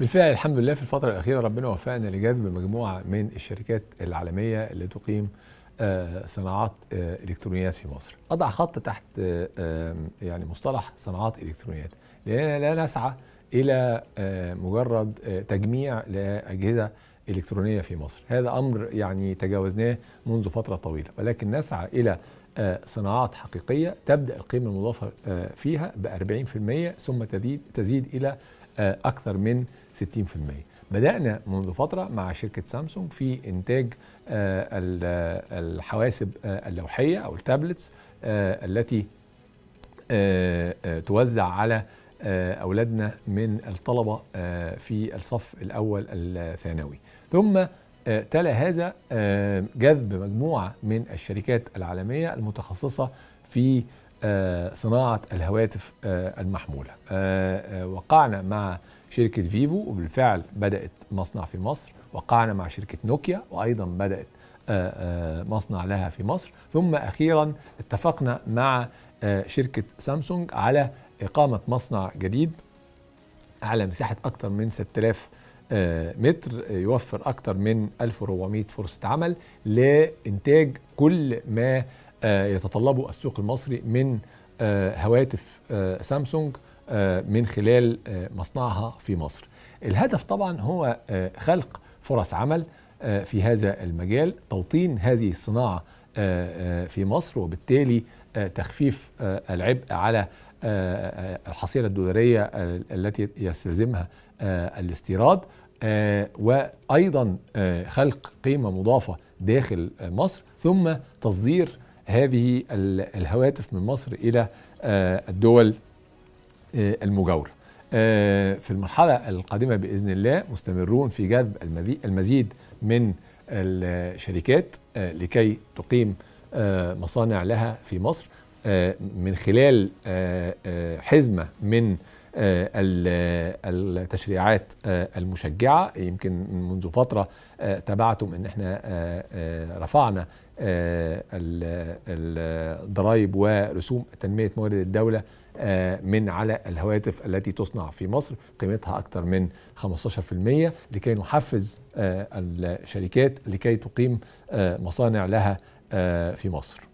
بالفعل الحمد لله في الفترة الأخيرة ربنا وفقنا لجذب مجموعة من الشركات العالمية اللي تقيم آه، صناعات آه، الكترونيات في مصر. أضع خط تحت آه، يعني مصطلح صناعات الكترونيات لأننا لا نسعى إلى مجرد تجميع لأجهزة الكترونيه في مصر هذا امر يعني تجاوزناه منذ فتره طويله ولكن نسعى الى صناعات حقيقيه تبدا القيمه المضافه فيها ب 40% ثم تزيد تزيد الى آه، اكثر من 60% بدأنا منذ فترة مع شركة سامسونج في إنتاج آه، الحواسب آه، اللوحية أو التابلتس التي توزع على أولادنا من الطلبة في الصف الأول الثانوي ثم تلا هذا جذب مجموعة من الشركات العالمية المتخصصة في آه، صناعة الهواتف آه، المحمولة آه، وقعنا مع شركة فيفو وبالفعل بدأت مصنع في مصر وقعنا مع شركة نوكيا وأيضا بدأت مصنع لها في مصر ثم أخيرا اتفقنا مع شركة سامسونج على إقامة مصنع جديد على مساحة أكثر من 6000 متر يوفر أكثر من 1400 فرصة عمل لإنتاج كل ما آه، يتطلبه السوق المصري من آه، هواتف آه، سامسونج من خلال مصنعها في مصر الهدف طبعا هو خلق فرص عمل في هذا المجال توطين هذه الصناعة في مصر وبالتالي تخفيف العبء على الحصيلة الدولارية التي يستلزمها الاستيراد وأيضا خلق قيمة مضافة داخل مصر ثم تصدير هذه الهواتف من مصر إلى آه، الدول آه، المجاورة آه، في المرحلة القادمة بإذن الله مستمرون في جذب المزيد من الشركات لكي تقيم مصانع لها في مصر من خلال حزمة من آه، آه، التشريعات آه، المشجعة يمكن منذ فترة تابعتم ان احنا رفعنا الضرائب ورسوم تنمية موارد الدولة من على الهواتف التي تصنع في مصر قيمتها أكثر من 15% لكي نحفز الشركات لكي تقيم مصانع لها في مصر